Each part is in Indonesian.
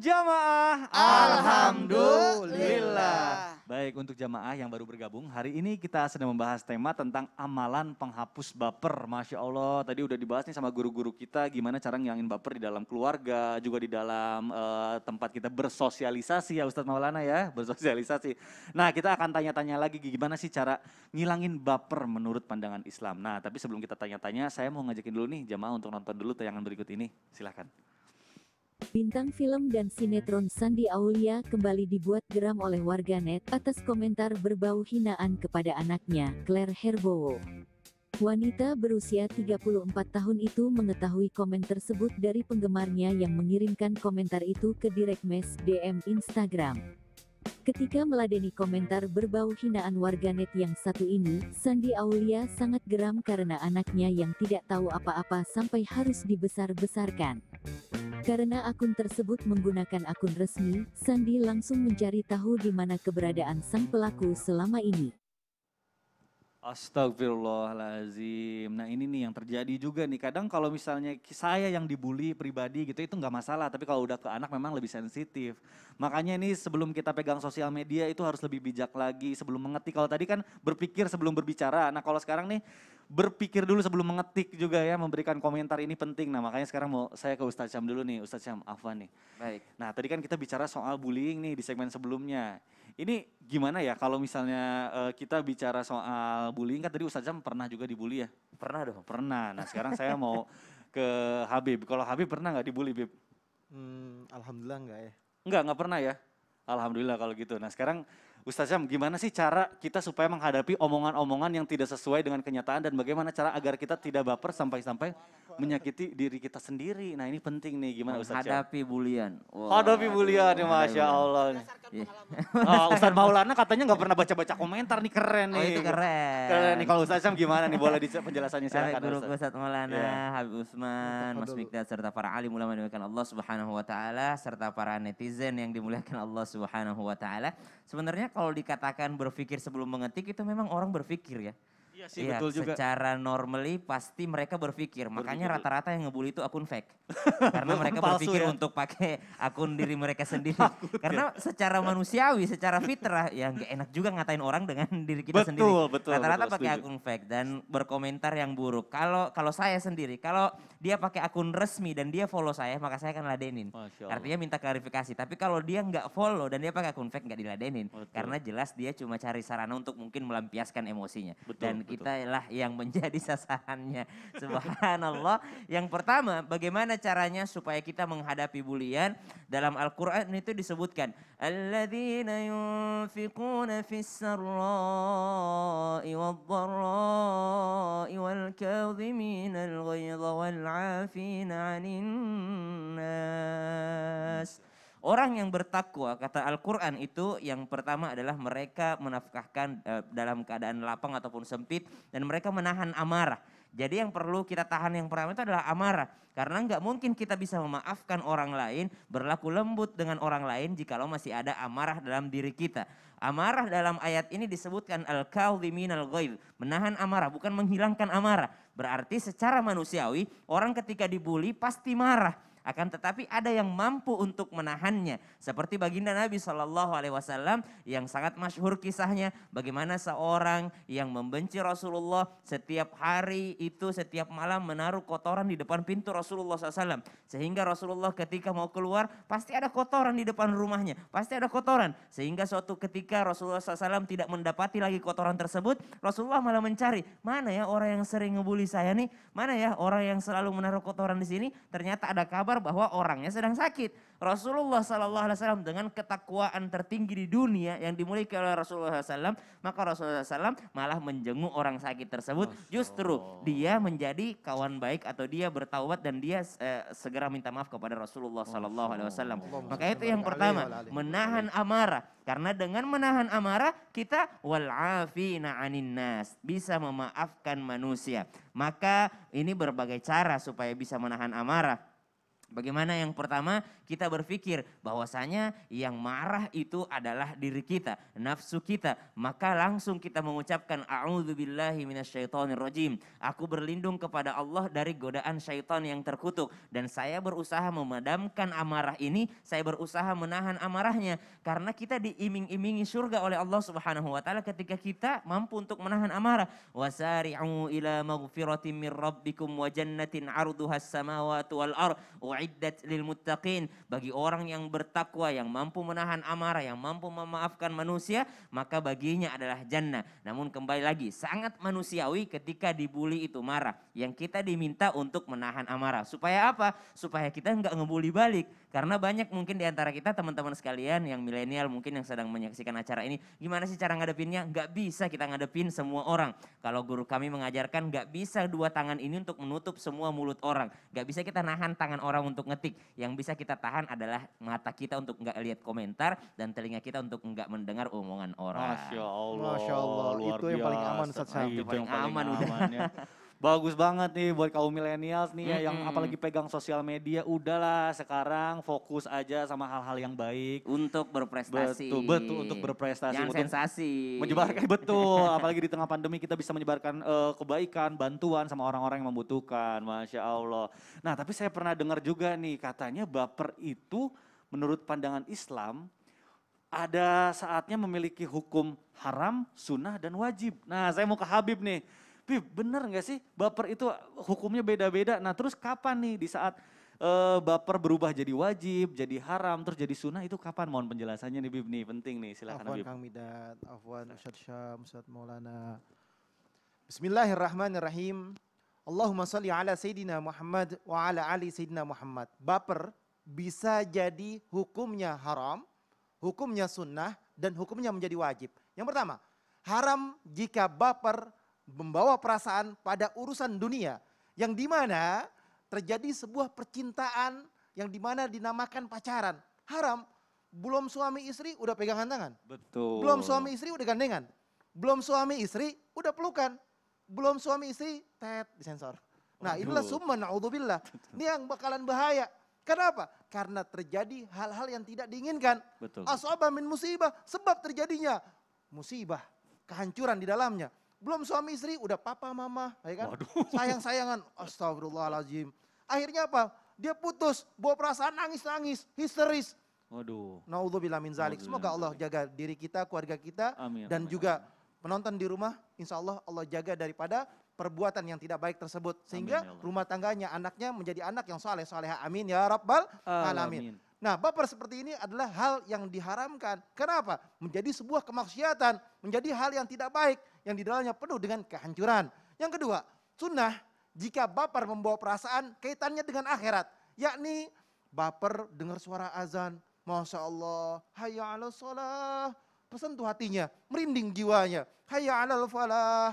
jamaah. Alhamdulillah. Baik, untuk jamaah yang baru bergabung, hari ini kita sedang membahas tema tentang amalan penghapus baper. Masya Allah, tadi udah dibahas nih sama guru-guru kita gimana cara ngilangin baper di dalam keluarga, juga di dalam uh, tempat kita bersosialisasi ya Ustadz Maulana ya, bersosialisasi. Nah, kita akan tanya-tanya lagi gimana sih cara ngilangin baper menurut pandangan Islam. Nah, tapi sebelum kita tanya-tanya, saya mau ngajakin dulu nih jamaah untuk nonton dulu tayangan berikut ini. Silahkan. Bintang film dan sinetron Sandi Aulia kembali dibuat geram oleh warganet atas komentar berbau hinaan kepada anaknya, Claire Herbowo. Wanita berusia 34 tahun itu mengetahui komen tersebut dari penggemarnya yang mengirimkan komentar itu ke direct mes DM Instagram. Ketika meladeni komentar berbau hinaan warganet yang satu ini, Sandi Aulia sangat geram karena anaknya yang tidak tahu apa-apa sampai harus dibesar-besarkan. Karena akun tersebut menggunakan akun resmi, Sandi langsung mencari tahu di mana keberadaan sang pelaku selama ini. Astagfirullahalazim. Nah ini nih yang terjadi juga nih. Kadang kalau misalnya saya yang dibully pribadi gitu itu nggak masalah. Tapi kalau udah ke anak memang lebih sensitif. Makanya ini sebelum kita pegang sosial media itu harus lebih bijak lagi. Sebelum mengetik. Kalau tadi kan berpikir sebelum berbicara. Nah kalau sekarang nih berpikir dulu sebelum mengetik juga ya. Memberikan komentar ini penting. Nah makanya sekarang mau saya ke Ustadz Syam dulu nih. Ustadz Syam, Afwan nih. Baik. Nah tadi kan kita bicara soal bullying nih di segmen sebelumnya. Ini gimana ya kalau misalnya uh, kita bicara soal bullying kan tadi Ustaz Jam pernah juga dibully ya? Pernah dong. Pernah. Nah sekarang saya mau ke Habib. Kalau Habib pernah nggak dibully, Bib? Hmm, Alhamdulillah enggak ya. Enggak, enggak pernah ya. Alhamdulillah kalau gitu. Nah sekarang Ustaz Jam, gimana sih cara kita supaya menghadapi omongan-omongan yang tidak sesuai dengan kenyataan dan bagaimana cara agar kita tidak baper sampai-sampai menyakiti diri kita sendiri. Nah ini penting nih, gimana Ustaz Jam? Hadapi bulian. Wow. Hadapi bulian, ya Masya Allah. Iya. Oh, Ustaz Maulana katanya nggak pernah baca-baca komentar nih, keren oh, nih. Oh itu keren. Keren nih, kalau Ustaz Jam gimana nih, boleh penjelasannya silakan Guru Ustaz. Maulana, yeah. Habib Usman, Mas Mikdad, serta para alim ulama yang dimuliakan Allah Subhanahu Wa Taala serta para netizen yang dimuliakan Allah Subhanahu Wa Taala sebenarnya kalau dikatakan berpikir sebelum mengetik itu memang orang berpikir ya Iya sih iya, betul juga. Secara normally pasti mereka berpikir, makanya rata-rata yang ngebully itu akun fake. Karena mereka Palsu berpikir ya? untuk pakai akun diri mereka sendiri. Ya. Karena ya? secara manusiawi, secara fitrah ya gak enak juga ngatain orang dengan diri kita betul, sendiri. Betul, Rata-rata pakai akun fake dan berkomentar yang buruk. Kalau kalau saya sendiri, kalau dia pakai akun resmi dan dia follow saya, maka saya akan ladenin. Artinya minta klarifikasi. Tapi kalau dia nggak follow dan dia pakai akun fake nggak diladenin. Betul. Karena jelas dia cuma cari sarana untuk mungkin melampiaskan emosinya. Betul. Dan kita lah yang menjadi sasarannya. Subhanallah. yang pertama, bagaimana caranya supaya kita menghadapi bulian? Dalam Al-Qur'an itu disebutkan, "Alladzina yunfiquna fis-sarra'i wad-dharra'i wal kadhimina al-ghaidha wal 'afina 'anil nas." Orang yang bertakwa, kata Al-Quran itu yang pertama adalah mereka menafkahkan eh, dalam keadaan lapang ataupun sempit dan mereka menahan amarah. Jadi yang perlu kita tahan yang pertama itu adalah amarah. Karena nggak mungkin kita bisa memaafkan orang lain, berlaku lembut dengan orang lain jikalau masih ada amarah dalam diri kita. Amarah dalam ayat ini disebutkan al-kadhimin al menahan amarah bukan menghilangkan amarah. Berarti secara manusiawi orang ketika dibully pasti marah akan tetapi ada yang mampu untuk menahannya. Seperti baginda Nabi Shallallahu Alaihi Wasallam yang sangat masyhur kisahnya bagaimana seorang yang membenci Rasulullah setiap hari itu setiap malam menaruh kotoran di depan pintu Rasulullah SAW sehingga Rasulullah ketika mau keluar pasti ada kotoran di depan rumahnya pasti ada kotoran sehingga suatu ketika Rasulullah SAW tidak mendapati lagi kotoran tersebut Rasulullah malah mencari mana ya orang yang sering ngebully saya nih mana ya orang yang selalu menaruh kotoran di sini ternyata ada kabar kabar bahwa orangnya sedang sakit. Rasulullah Sallallahu Alaihi Wasallam dengan ketakwaan tertinggi di dunia yang dimiliki oleh Rasulullah SAW, maka Rasulullah SAW malah menjenguk orang sakit tersebut. Justru dia menjadi kawan baik atau dia bertaubat dan dia eh, segera minta maaf kepada Rasulullah Sallallahu Alaihi Wasallam. Maka itu yang pertama, menahan amarah. Karena dengan menahan amarah kita wal'afina anin Bisa memaafkan manusia. Maka ini berbagai cara supaya bisa menahan amarah. Bagaimana yang pertama kita berpikir bahwasanya yang marah itu adalah diri kita, nafsu kita. Maka langsung kita mengucapkan a'udzubillahi minasyaitonirrajim. Aku berlindung kepada Allah dari godaan syaitan yang terkutuk dan saya berusaha memadamkan amarah ini, saya berusaha menahan amarahnya karena kita diiming-imingi surga oleh Allah Subhanahu wa taala ketika kita mampu untuk menahan amarah. Wasari'u ila min rabbikum wa jannatin 'arduhas samawati wal ardh uiddat lil muttaqin bagi orang yang bertakwa yang mampu menahan amarah yang mampu memaafkan manusia maka baginya adalah jannah namun kembali lagi sangat manusiawi ketika dibully itu marah yang kita diminta untuk menahan amarah supaya apa supaya kita nggak ngebully balik karena banyak mungkin di antara kita teman-teman sekalian yang milenial mungkin yang sedang menyaksikan acara ini, gimana sih cara ngadepinnya? Gak bisa kita ngadepin semua orang. Kalau guru kami mengajarkan gak bisa dua tangan ini untuk menutup semua mulut orang. Gak bisa kita nahan tangan orang untuk ngetik. Yang bisa kita tahan adalah mata kita untuk nggak lihat komentar dan telinga kita untuk nggak mendengar omongan orang. Masya Allah. Masya Allah. itu yang paling aman Itu yang paling aman, aman ya. udah. bagus banget nih buat kaum milenials nih mm -hmm. ya yang apalagi pegang sosial media udahlah sekarang fokus aja sama hal-hal yang baik untuk berprestasi betul betul untuk berprestasi yang untuk sensasi menyebarkan betul apalagi di tengah pandemi kita bisa menyebarkan uh, kebaikan bantuan sama orang-orang yang membutuhkan masya allah nah tapi saya pernah dengar juga nih katanya baper itu menurut pandangan Islam ada saatnya memiliki hukum haram, sunnah, dan wajib. Nah, saya mau ke Habib nih. Bib, bener nggak sih baper itu hukumnya beda-beda. Nah terus kapan nih di saat uh, baper berubah jadi wajib, jadi haram, terus jadi sunnah itu kapan? Mohon penjelasannya nih Bib nih, penting nih silahkan Afwan Bib. Kang Midat, Afwan Ustaz Syam, Ustaz Maulana. Bismillahirrahmanirrahim. Allahumma salli ala Sayyidina Muhammad wa ala ali Sayyidina Muhammad. Baper bisa jadi hukumnya haram, hukumnya sunnah, dan hukumnya menjadi wajib. Yang pertama, haram jika baper membawa perasaan pada urusan dunia yang di mana terjadi sebuah percintaan yang di mana dinamakan pacaran haram belum suami istri udah pegangan tangan betul belum suami istri udah gandengan belum suami istri udah pelukan belum suami istri tet disensor nah Aduh. inilah summa naudzubillah ini yang bakalan bahaya Kenapa? Karena terjadi hal-hal yang tidak diinginkan. Betul. musibah, sebab terjadinya musibah, kehancuran di dalamnya. Belum suami istri, udah papa mama, ya kan? Sayang-sayangan, astagfirullahaladzim. Akhirnya apa? Dia putus, bawa perasaan nangis-nangis, histeris. Waduh. allah min zalik. Semoga Allah jaga diri kita, keluarga kita amin, dan amin, juga amin. penonton di rumah, insya Allah Allah jaga daripada perbuatan yang tidak baik tersebut sehingga amin, ya rumah tangganya, anaknya menjadi anak yang soleh soleha. Amin ya rabbal alamin. Nah, baper seperti ini adalah hal yang diharamkan. Kenapa? Menjadi sebuah kemaksiatan, menjadi hal yang tidak baik, yang di dalamnya penuh dengan kehancuran. Yang kedua, sunnah jika baper membawa perasaan kaitannya dengan akhirat, yakni baper dengar suara azan, Masya Allah, hayya ala sholah, tersentuh hatinya, merinding jiwanya, hayya ala falah,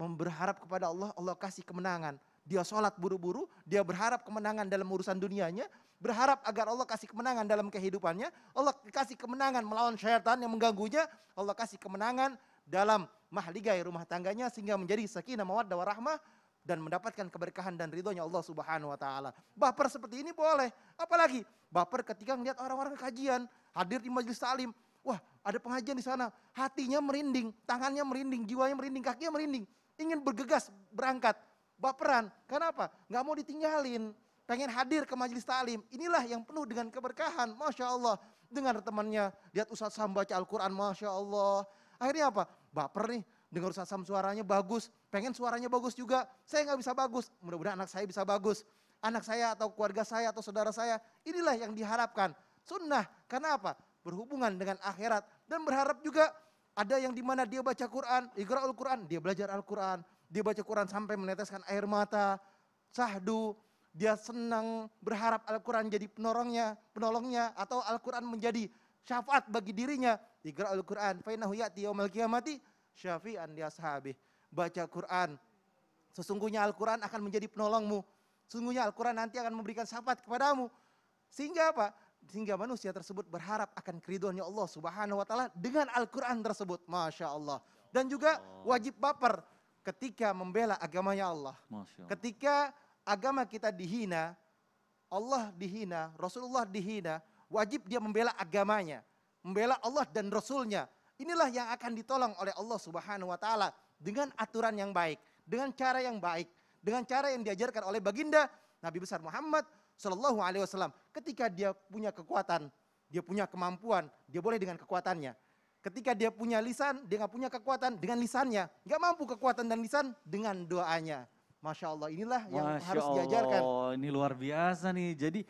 memberharap kepada Allah, Allah kasih kemenangan. Dia sholat buru-buru, dia berharap kemenangan dalam urusan dunianya, berharap agar Allah kasih kemenangan dalam kehidupannya, Allah kasih kemenangan melawan syaitan yang mengganggunya, Allah kasih kemenangan dalam mahligai ya, rumah tangganya sehingga menjadi sakinah mawaddah warahmah dan mendapatkan keberkahan dan ridhonya Allah Subhanahu wa taala. Baper seperti ini boleh. Apalagi baper ketika melihat orang-orang kajian, hadir di majelis salim, wah ada pengajian di sana, hatinya merinding, tangannya merinding, jiwanya merinding, kakinya merinding, ingin bergegas berangkat, baperan. Kenapa? Nggak mau ditinggalin pengen hadir ke majelis talim. Inilah yang penuh dengan keberkahan. Masya Allah. Dengan temannya, lihat Ustaz Sam baca Al-Quran. Masya Allah. Akhirnya apa? Baper nih, dengar Ustaz Sam suaranya bagus. Pengen suaranya bagus juga. Saya nggak bisa bagus. Mudah-mudahan anak saya bisa bagus. Anak saya atau keluarga saya atau saudara saya. Inilah yang diharapkan. Sunnah. Karena apa? Berhubungan dengan akhirat. Dan berharap juga ada yang dimana dia baca Quran. al Quran. Dia belajar Al-Quran. Dia baca Quran sampai meneteskan air mata. Sahdu dia senang berharap Al-Quran jadi penolongnya, penolongnya atau Al-Quran menjadi syafaat bagi dirinya. Iqra Al-Quran, fainahu ya'ti yawmal kiamati syafi'an li ashabih. Baca Quran, sesungguhnya Al-Quran akan menjadi penolongmu. Sesungguhnya Al-Quran nanti akan memberikan syafaat kepadamu. Sehingga apa? Sehingga manusia tersebut berharap akan keriduannya Allah subhanahu wa ta'ala dengan Al-Quran tersebut. Masya Allah. Dan juga wajib baper ketika membela agamanya Allah. Allah. Ketika agama kita dihina, Allah dihina, Rasulullah dihina, wajib dia membela agamanya, membela Allah dan Rasulnya. Inilah yang akan ditolong oleh Allah Subhanahu wa taala dengan aturan yang baik, dengan cara yang baik, dengan cara yang diajarkan oleh baginda Nabi besar Muhammad Shallallahu alaihi wasallam. Ketika dia punya kekuatan, dia punya kemampuan, dia boleh dengan kekuatannya. Ketika dia punya lisan, dia nggak punya kekuatan dengan lisannya. Nggak mampu kekuatan dan lisan dengan doanya. Masya Allah inilah yang harus Allah, diajarkan. ini luar biasa nih. Jadi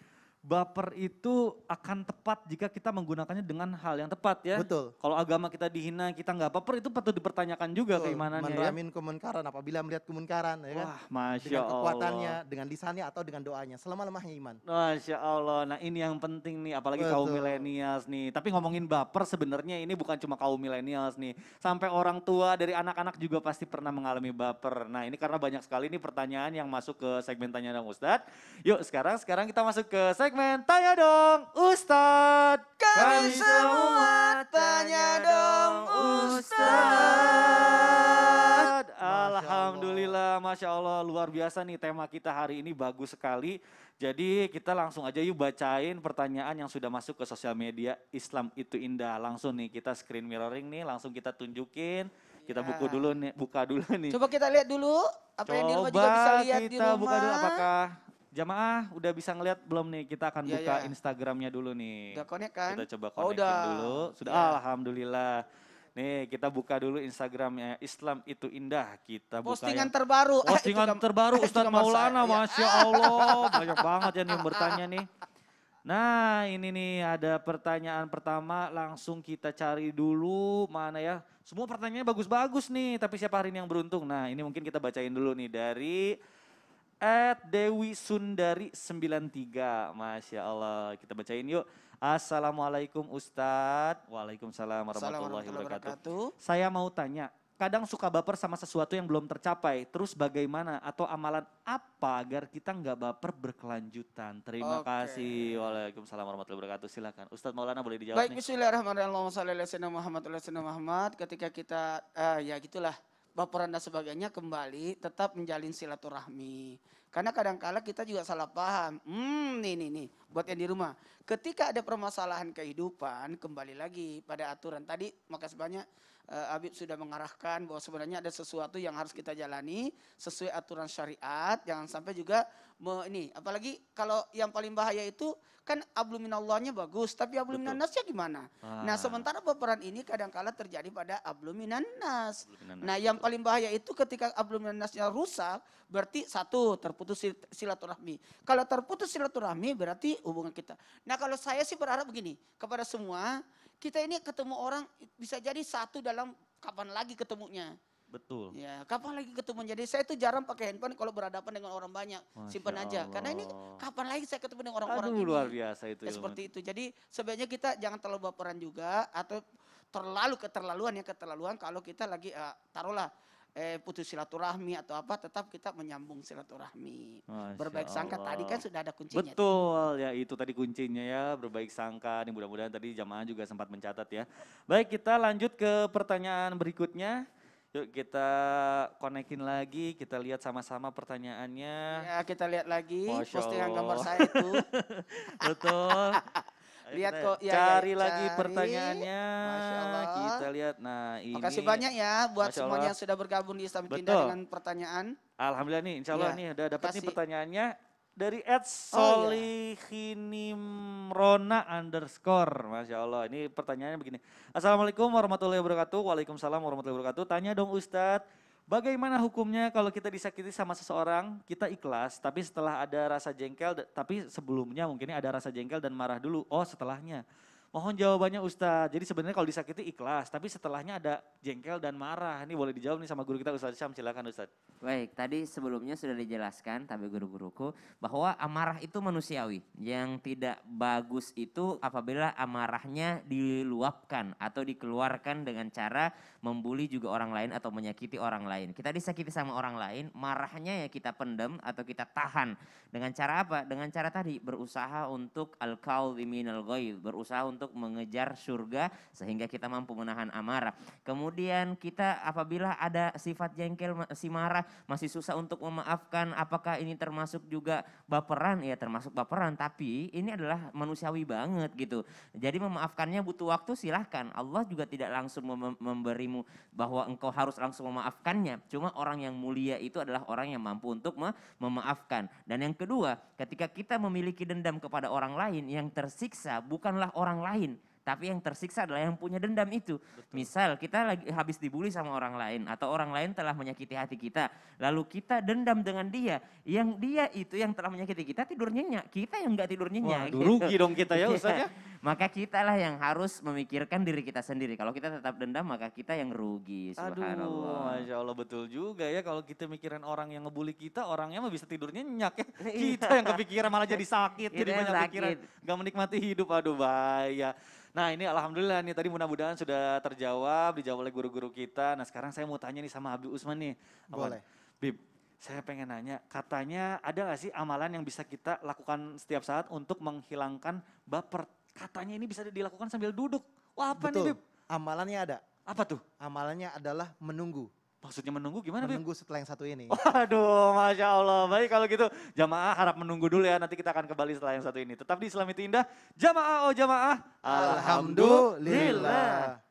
baper itu akan tepat jika kita menggunakannya dengan hal yang tepat ya. Betul. Kalau agama kita dihina, kita nggak baper itu patut dipertanyakan juga Betul. keimanannya ya. Menramin ya. kemunkaran apabila melihat kemunkaran ya kan. Wah, Masya dengan kekuatannya, Allah. dengan lisannya atau dengan doanya, selama lemahnya iman. Masya Allah, nah ini yang penting nih apalagi Betul. kaum milenials nih. Tapi ngomongin baper sebenarnya ini bukan cuma kaum milenials nih. Sampai orang tua dari anak-anak juga pasti pernah mengalami baper. Nah ini karena banyak sekali nih pertanyaan yang masuk ke segmen tanya dan Ustadz. Yuk sekarang sekarang kita masuk ke segmen segmen Tanya Dong Ustad. Kami, Kami semua Tanya Dong Ustad. Alhamdulillah, Masya Allah luar biasa nih tema kita hari ini bagus sekali. Jadi kita langsung aja yuk bacain pertanyaan yang sudah masuk ke sosial media Islam itu indah. Langsung nih kita screen mirroring nih, langsung kita tunjukin. Kita ya. buku dulu nih, buka dulu nih. Coba kita lihat dulu apa Coba yang di rumah juga bisa lihat kita di rumah. buka dulu apakah Jamaah udah bisa ngeliat belum nih? Kita akan yeah, buka yeah. Instagramnya dulu nih. Udah connect kan? Kita coba connect oh, udah. dulu. Sudah Yeah. alhamdulillah. Nih kita buka dulu Instagramnya Islam itu indah. Kita postingan buka yang, terbaru. Postingan juga, terbaru Ustadz Maulana, masa, iya. masya Allah, banyak banget ya nih yang bertanya nih. Nah ini nih ada pertanyaan pertama langsung kita cari dulu mana ya. Semua pertanyaannya bagus-bagus nih tapi siapa hari ini yang beruntung. Nah ini mungkin kita bacain dulu nih dari at Dewi Sundari 93. Masya Allah. Kita bacain yuk. Assalamualaikum Ustadz. Waalaikumsalam warahmatullahi wabarakatuh. Saya mau tanya, kadang suka baper sama sesuatu yang belum tercapai. Terus bagaimana atau amalan apa agar kita nggak baper berkelanjutan? Terima okay. kasih. Waalaikumsalam warahmatullahi wabarakatuh. Silakan. Ustadz Maulana boleh dijawab Baik, nih. Bismillahirrahmanirrahim. Allahumma warahmatullahi wabarakatuh. Ketika kita, uh, ya gitulah baperan dan sebagainya kembali tetap menjalin silaturahmi. Karena kadang-kala kita juga salah paham. Hmm, nih nih nih, buat yang di rumah. Ketika ada permasalahan kehidupan, kembali lagi pada aturan tadi, Makasih banyak uh, eh, Abib sudah mengarahkan bahwa sebenarnya ada sesuatu yang harus kita jalani sesuai aturan syariat. Jangan sampai juga me, ini apalagi kalau yang paling bahaya itu kan abluminallahnya bagus tapi abluminannasnya gimana? Ah. Nah, sementara peperan ini kadang-kala terjadi pada abluminannas. Abluminan nah, yang paling bahaya itu ketika abluminannasnya rusak berarti satu terputus silaturahmi. Kalau terputus silaturahmi berarti hubungan kita. Nah, kalau saya sih berharap begini kepada semua kita ini ketemu orang bisa jadi satu dalam kapan lagi ketemunya. Betul. Ya, kapan lagi ketemu? Jadi saya itu jarang pakai handphone kalau berhadapan dengan orang banyak. Masya Simpan aja. Karena ini kapan lagi saya ketemu dengan orang-orang ini. luar biasa itu. Ya, ya seperti itu. Jadi sebaiknya kita jangan terlalu baperan juga atau terlalu keterlaluan ya keterlaluan kalau kita lagi uh, taruhlah eh putus silaturahmi atau apa tetap kita menyambung silaturahmi. Masya berbaik Allah. sangka tadi kan sudah ada kuncinya. Betul, tuh. ya itu tadi kuncinya ya berbaik sangka. Ini mudah-mudahan tadi jamaah juga sempat mencatat ya. Baik, kita lanjut ke pertanyaan berikutnya. Yuk kita konekin lagi, kita lihat sama-sama pertanyaannya. Ya, kita lihat lagi Masya postingan Allah. gambar saya itu. Betul lihat kok ya, cari ya, lagi cari. pertanyaannya. Masya Allah. Kita lihat. Nah, ini. Makasih banyak ya buat semuanya yang sudah bergabung di Islamic Betul. Indah dengan pertanyaan. Alhamdulillah nih, insya Allah ya. nih udah dapat nih pertanyaannya dari Ed oh, iya. Solihinimrona underscore. Masya Allah, ini pertanyaannya begini. Assalamualaikum warahmatullahi wabarakatuh. Waalaikumsalam warahmatullahi wabarakatuh. Tanya dong Ustadz, Bagaimana hukumnya kalau kita disakiti sama seseorang, kita ikhlas, tapi setelah ada rasa jengkel, tapi sebelumnya mungkin ada rasa jengkel dan marah dulu. Oh, setelahnya Mohon jawabannya Ustadz. Jadi sebenarnya kalau disakiti ikhlas, tapi setelahnya ada jengkel dan marah. Ini boleh dijawab nih sama guru kita Ustadz Syam, silakan Ustadz. Baik, tadi sebelumnya sudah dijelaskan tapi guru-guruku bahwa amarah itu manusiawi. Yang tidak bagus itu apabila amarahnya diluapkan atau dikeluarkan dengan cara membuli juga orang lain atau menyakiti orang lain. Kita disakiti sama orang lain, marahnya ya kita pendem atau kita tahan. Dengan cara apa? Dengan cara tadi berusaha untuk al minal al berusaha untuk untuk mengejar surga sehingga kita mampu menahan amarah. Kemudian kita apabila ada sifat jengkel si marah, masih susah untuk memaafkan, apakah ini termasuk juga baperan? Ya termasuk baperan, tapi ini adalah manusiawi banget gitu. Jadi memaafkannya butuh waktu silahkan. Allah juga tidak langsung mem memberimu bahwa engkau harus langsung memaafkannya. Cuma orang yang mulia itu adalah orang yang mampu untuk me memaafkan. Dan yang kedua, ketika kita memiliki dendam kepada orang lain yang tersiksa bukanlah orang lain tapi yang tersiksa adalah yang punya dendam itu. Betul. Misal kita lagi habis dibully sama orang lain atau orang lain telah menyakiti hati kita, lalu kita dendam dengan dia. Yang dia itu yang telah menyakiti kita tidur nyenyak, kita yang nggak tidur nyenyak. Wah, gitu. rugi dong kita ya usahanya. Ya. maka kita lah yang harus memikirkan diri kita sendiri. Kalau kita tetap dendam maka kita yang rugi. Subhanallah. Aduh, Masya Allah betul juga ya kalau kita mikirin orang yang ngebully kita, orangnya mah bisa tidur nyenyak ya. Iya. kita yang kepikiran malah jadi sakit, jadi banyak sakit. pikiran, nggak menikmati hidup. Aduh bahaya. Nah ini alhamdulillah nih tadi mudah-mudahan sudah terjawab, dijawab oleh guru-guru kita. Nah sekarang saya mau tanya nih sama Habib Usman nih. Boleh. Bib, saya pengen nanya, katanya ada gak sih amalan yang bisa kita lakukan setiap saat untuk menghilangkan baper? Katanya ini bisa dilakukan sambil duduk. Wah apa Betul. nih Bib? Amalannya ada. Apa tuh? Amalannya adalah menunggu. Maksudnya menunggu gimana? Menunggu Bib? setelah yang satu ini. Waduh, Masya Allah. Baik kalau gitu jamaah harap menunggu dulu ya. Nanti kita akan kembali setelah yang satu ini. Tetap di Islam itu indah. Jamaah oh jamaah. Alhamdulillah. Alhamdulillah.